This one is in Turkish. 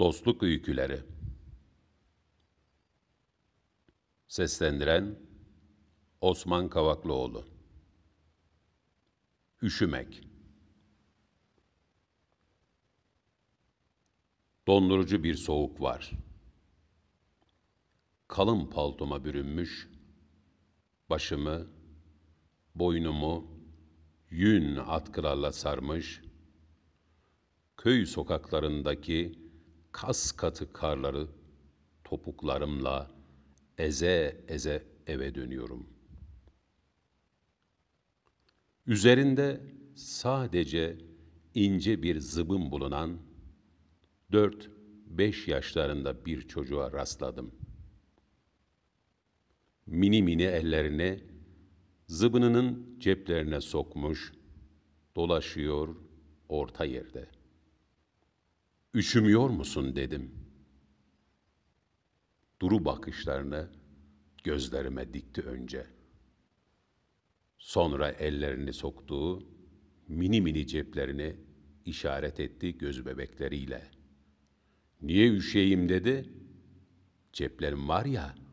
Dostluk Öyküleri Seslendiren Osman Kavaklıoğlu Üşümek Dondurucu bir soğuk var. Kalın paltoma bürünmüş, başımı, boynumu yün atkılarla sarmış, köy sokaklarındaki kas katı karları topuklarımla eze eze eve dönüyorum. Üzerinde sadece ince bir zıbın bulunan dört beş yaşlarında bir çocuğa rastladım. Mini mini ellerini zıbınının ceplerine sokmuş, dolaşıyor orta yerde.'' üşümüyor musun dedim. Duru bakışlarını gözlerime dikti önce. Sonra ellerini soktuğu mini mini ceplerini işaret etti göz bebekleriyle. Niye üşeyim dedi. Ceplerim var ya.''